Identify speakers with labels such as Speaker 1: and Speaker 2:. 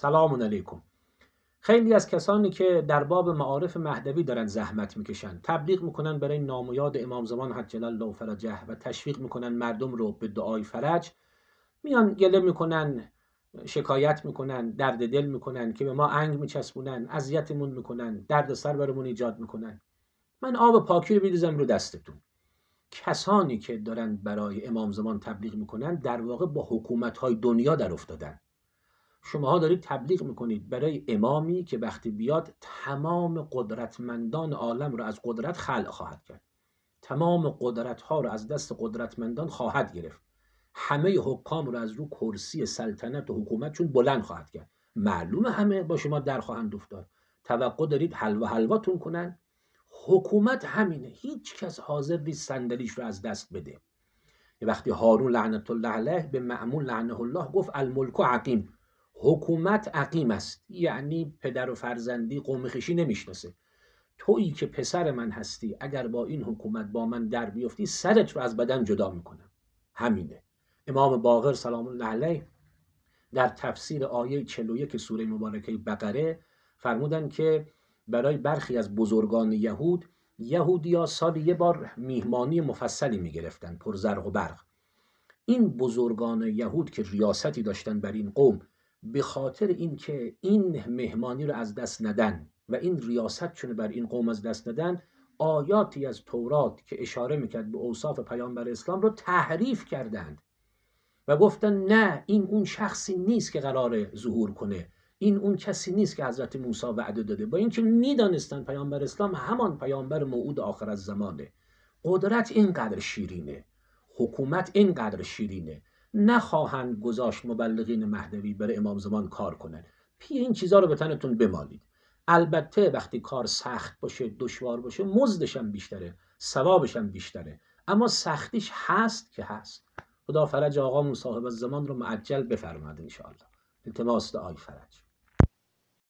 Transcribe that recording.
Speaker 1: سلام علیکم خیلی از کسانی که در باب معارف مهدوی دارن زحمت میکشن تبلیغ میکنن برای نام یاد امام زمان حجل الله فرجه و تشویق میکنن مردم رو به دعای فرج میان گله میکنن شکایت میکنن درد دل میکنن که به ما انگ میچسبونن اذیتمون میکنن درد سر برمون ایجاد میکنن من آب پاکی رو میریزم رو دستتون کسانی که دارن برای امام زمان تبلیغ میکنن در واقع با حکومت های دنیا در افتادن شماها دارید تبلیغ میکنید برای امامی که وقتی بیاد تمام قدرتمندان عالم را از قدرت خلع خواهد کرد تمام قدرت ها رو از دست قدرتمندان خواهد گرفت همه حکام رو از رو کرسی سلطنت و حکومت چون بلند خواهد کرد معلوم همه با شما در خواهند افتاد توقع دارید حلوا حلواتون کنن حکومت همینه هیچ کس حاضر نیست صندلیش رو از دست بده وقتی هارون لعنت الله علیه به معمول لعنه الله گفت الملک عقیم حکومت عقیم است یعنی پدر و فرزندی قوم خشی نمیشناسه تویی که پسر من هستی اگر با این حکومت با من در بیفتی سرت رو از بدن جدا میکنم همینه امام باقر سلام الله علیه در تفسیر آیه 41 سوره مبارکه بقره فرمودن که برای برخی از بزرگان یهود یهودیا سال یه بار میهمانی مفصلی میگرفتن پر زرق و برق این بزرگان یهود که ریاستی داشتن بر این قوم به خاطر اینکه این مهمانی رو از دست ندن و این ریاست چونه بر این قوم از دست ندن آیاتی از تورات که اشاره میکرد به اوصاف پیامبر اسلام رو تحریف کردند و گفتن نه این اون شخصی نیست که قرار ظهور کنه این اون کسی نیست که حضرت موسی وعده داده با اینکه میدانستن پیامبر اسلام همان پیامبر موعود آخر از زمانه قدرت اینقدر شیرینه حکومت اینقدر شیرینه نخواهند گذاشت مبلغین مهدوی برای امام زمان کار کنند پی این چیزا رو به تنتون بمالید البته وقتی کار سخت باشه دشوار باشه مزدش هم بیشتره ثوابش هم بیشتره اما سختیش هست که هست خدا فرج آقا صاحب زمان رو معجل بفرماد انشاءالله التماس دعای فرج